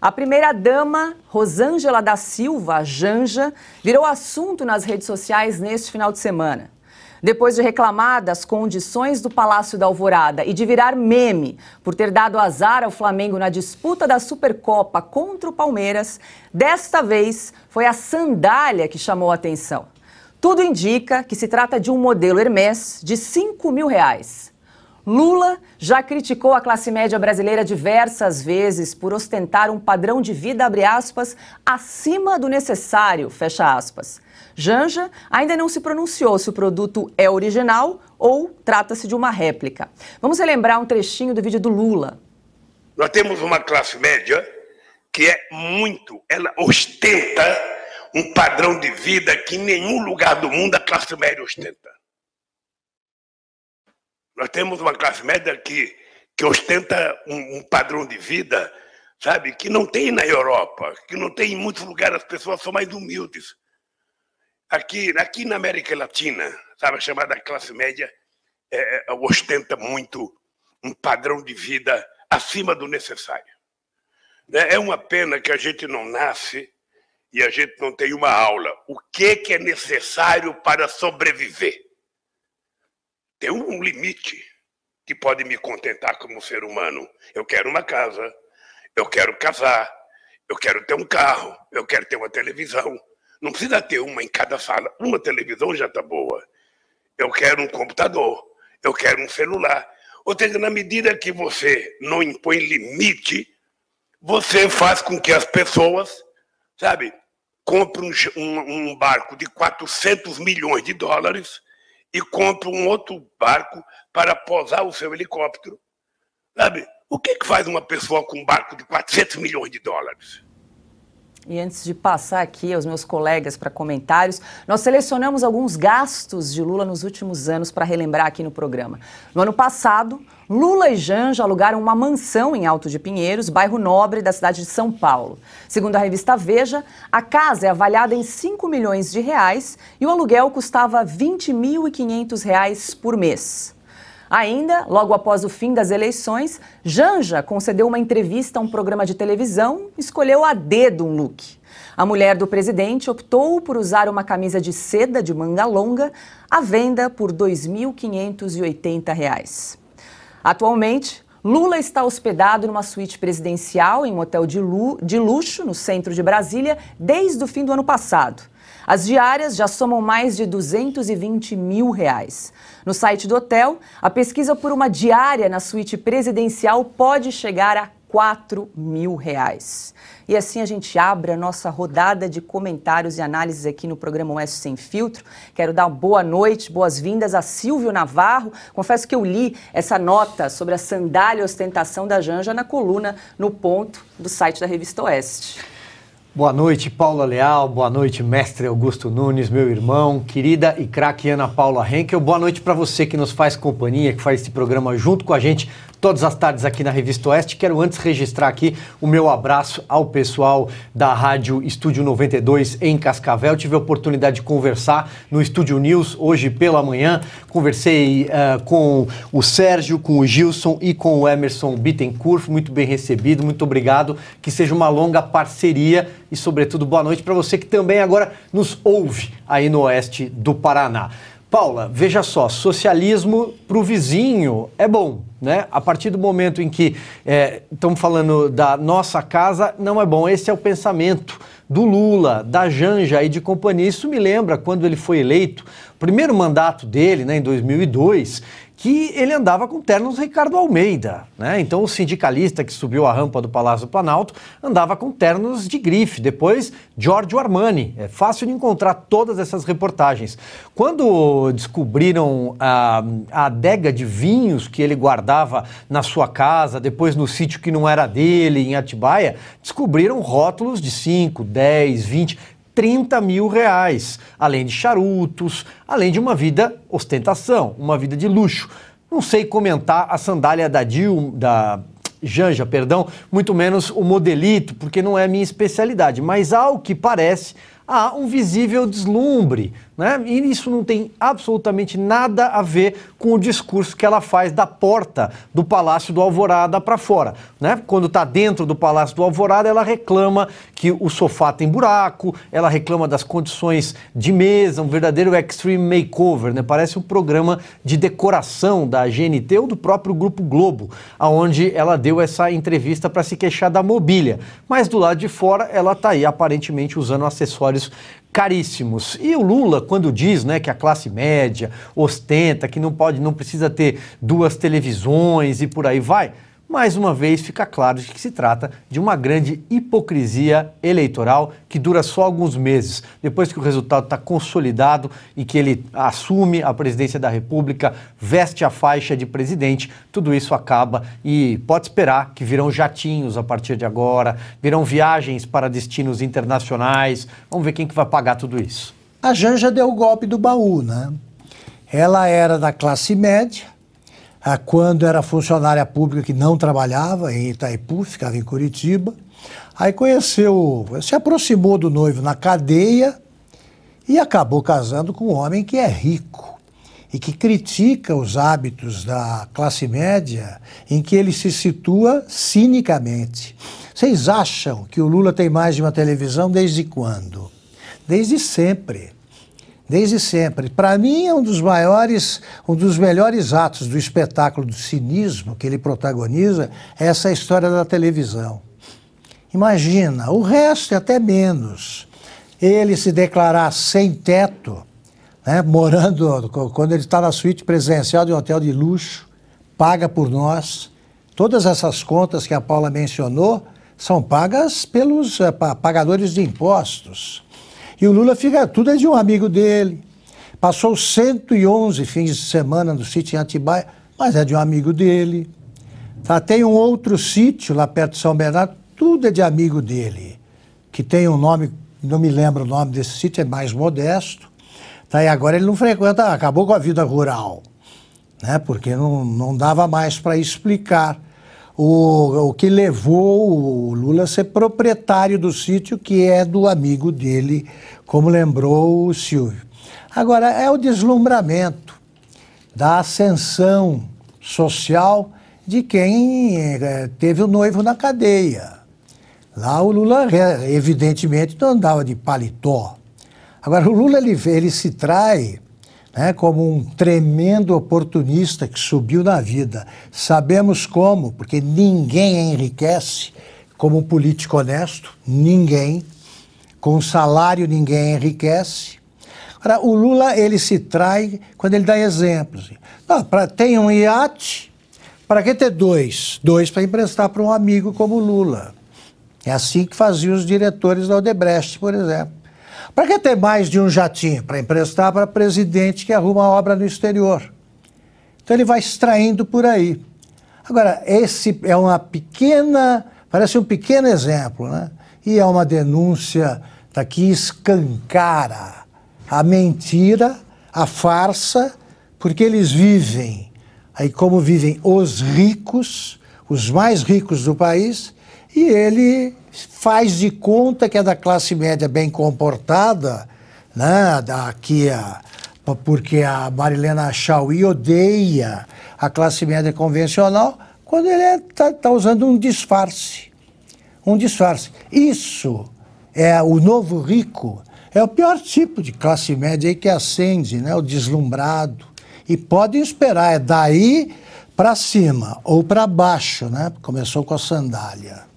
A primeira-dama, Rosângela da Silva, Janja, virou assunto nas redes sociais neste final de semana. Depois de reclamar das condições do Palácio da Alvorada e de virar meme por ter dado azar ao Flamengo na disputa da Supercopa contra o Palmeiras, desta vez foi a sandália que chamou a atenção. Tudo indica que se trata de um modelo Hermès de 5 mil reais. Lula já criticou a classe média brasileira diversas vezes por ostentar um padrão de vida, abre aspas, acima do necessário, fecha aspas. Janja ainda não se pronunciou se o produto é original ou trata-se de uma réplica. Vamos relembrar um trechinho do vídeo do Lula. Nós temos uma classe média que é muito, ela ostenta um padrão de vida que em nenhum lugar do mundo a classe média ostenta. Nós temos uma classe média que, que ostenta um, um padrão de vida, sabe, que não tem na Europa, que não tem em muitos lugares, as pessoas são mais humildes. Aqui, aqui na América Latina, sabe, a chamada classe média é, é ostenta muito um padrão de vida acima do necessário. É, é uma pena que a gente não nasce e a gente não tem uma aula. O que, que é necessário para sobreviver? tem um limite que pode me contentar como ser humano. Eu quero uma casa, eu quero casar, eu quero ter um carro, eu quero ter uma televisão. Não precisa ter uma em cada sala. Uma televisão já está boa. Eu quero um computador, eu quero um celular. Ou seja, na medida que você não impõe limite, você faz com que as pessoas, sabe, compre um, um, barco de 400 milhões de dólares e compra um outro barco para posar o seu helicóptero. Sabe? O que, que faz uma pessoa com um barco de 400 milhões de dólares? E antes de passar aqui aos meus colegas para comentários, nós selecionamos alguns gastos de Lula nos últimos anos para relembrar aqui no programa. No ano passado, Lula e Janja alugaram uma mansão em Alto de Pinheiros, bairro nobre da cidade de São Paulo. Segundo a revista Veja, a casa é avaliada em 5 milhões de reais e o aluguel custava R$ 20.500 por mês. Ainda, logo após o fim das eleições, Janja concedeu uma entrevista a um programa de televisão, escolheu a dedo um look. A mulher do presidente optou por usar uma camisa de seda de manga longa à venda por R$ 2.580. Atualmente, Lula está hospedado numa suíte presidencial em um hotel de, lu de luxo no centro de Brasília desde o fim do ano passado. As diárias já somam mais de 220 mil reais. No site do hotel, a pesquisa por uma diária na suíte presidencial pode chegar a 4 mil reais. E assim a gente abre a nossa rodada de comentários e análises aqui no programa Oeste Sem Filtro. Quero dar boa noite, boas-vindas a Silvio Navarro. Confesso que eu li essa nota sobre a sandália ostentação da Janja na coluna no ponto do site da revista Oeste. Boa noite, Paula Leal. Boa noite, mestre Augusto Nunes, meu irmão, querida e craque Ana Paula Henkel. Boa noite para você que nos faz companhia, que faz esse programa junto com a gente todas as tardes aqui na Revista Oeste. Quero antes registrar aqui o meu abraço ao pessoal da Rádio Estúdio 92 em Cascavel. Tive a oportunidade de conversar no Estúdio News hoje pela manhã. Conversei uh, com o Sérgio, com o Gilson e com o Emerson Bittencourt. Muito bem recebido, muito obrigado. Que seja uma longa parceria e, sobretudo, boa noite para você que também agora nos ouve aí no oeste do Paraná. Paula, veja só, socialismo para o vizinho é bom, né? A partir do momento em que estamos é, falando da nossa casa, não é bom. Esse é o pensamento do Lula, da Janja e de companhia. Isso me lembra quando ele foi eleito, primeiro mandato dele, né, em 2002, que ele andava com ternos Ricardo Almeida. Né? Então, o sindicalista que subiu a rampa do Palácio do Planalto andava com ternos de grife. Depois, Giorgio Armani. É fácil de encontrar todas essas reportagens. Quando descobriram a, a adega de vinhos que ele guardava na sua casa, depois no sítio que não era dele, em Atibaia, descobriram rótulos de 5, 10, 20, 30 mil reais, além de charutos, além de uma vida ostentação, uma vida de luxo. Não sei comentar a sandália da Dilma, da Janja, perdão, muito menos o modelito, porque não é minha especialidade, mas ao que parece, há um visível deslumbre. Né? E isso não tem absolutamente nada a ver com o discurso que ela faz da porta do Palácio do Alvorada para fora. Né? Quando está dentro do Palácio do Alvorada, ela reclama que o sofá tem buraco, ela reclama das condições de mesa, um verdadeiro extreme makeover. Né? Parece um programa de decoração da GNT ou do próprio Grupo Globo, aonde ela deu essa entrevista para se queixar da mobília. Mas do lado de fora, ela está aí aparentemente usando acessórios salários caríssimos. E o Lula, quando diz né, que a classe média ostenta, que não pode, não precisa ter duas televisões e por aí vai, mais uma vez fica claro de que se trata de uma grande hipocrisia eleitoral que dura só alguns meses. Depois que o resultado está consolidado e que ele assume a presidência da República, veste a faixa de presidente, tudo isso acaba e pode esperar que virão jatinhos a partir de agora, virão viagens para destinos internacionais. Vamos ver quem que vai pagar tudo isso. A Janja deu o golpe do baú, né? Ela era da classe média, ah, quando era funcionária pública que não trabalhava em Itaipu, ficava em Curitiba. Aí conheceu, se aproximou do noivo na cadeia e acabou casando com um homem que é rico e que critica os hábitos da classe média em que ele se situa cinicamente. Vocês acham que o Lula tem mais de uma televisão desde quando? Desde sempre desde sempre. Para mim é um dos maiores, um dos melhores atos do espetáculo do cinismo que ele protagoniza, é essa história da televisão. Imagina, o resto é até menos. Ele se declarar sem teto, né, morando, quando ele está na suíte presidencial de um hotel de luxo, paga por nós. Todas essas contas que a Paula mencionou são pagas pelos eh, pagadores de impostos. E o Lula fica tudo é de um amigo dele. Passou 111 fins de semana no sítio em Atibaia, mas é de um amigo dele. Tá, tem um outro sítio lá perto de São Bernardo, tudo é de amigo dele, que tem um nome, não me lembro o nome desse sítio, é mais modesto. Tá, e agora ele não frequenta, acabou com a vida rural, né, porque não, não dava mais para explicar o, o que levou o Lula a ser proprietário do sítio, que é do amigo dele, como lembrou o Silvio. Agora, é o deslumbramento da ascensão social de quem eh, teve o noivo na cadeia. Lá o Lula, evidentemente, não andava de paletó. Agora, o Lula ele, ele se trai né, como um tremendo oportunista que subiu na vida. Sabemos como, porque ninguém enriquece como político honesto, ninguém. Com salário ninguém enriquece. Agora, o Lula ele se trai quando ele dá exemplos. Não, pra, tem um iate, para que ter dois? Dois para emprestar para um amigo como o Lula. É assim que faziam os diretores da Odebrecht, por exemplo. Para que ter mais de um jatinho? Para emprestar para presidente que arruma obra no exterior. Então ele vai extraindo por aí. Agora, esse é uma pequena, parece um pequeno exemplo, né? E é uma denúncia da tá que escancara a mentira, a farsa, porque eles vivem, aí como vivem os ricos, os mais ricos do país, e ele faz de conta que é da classe média bem comportada, né? Daqui a, porque a Marilena Chauí odeia a classe média convencional, quando ele está é, tá, tá usando um disfarce. Um disfarce. Isso é o novo rico, é o pior tipo de classe média aí que acende, né? o deslumbrado. E pode esperar, é daí para cima ou para baixo, né? Começou com a sandália.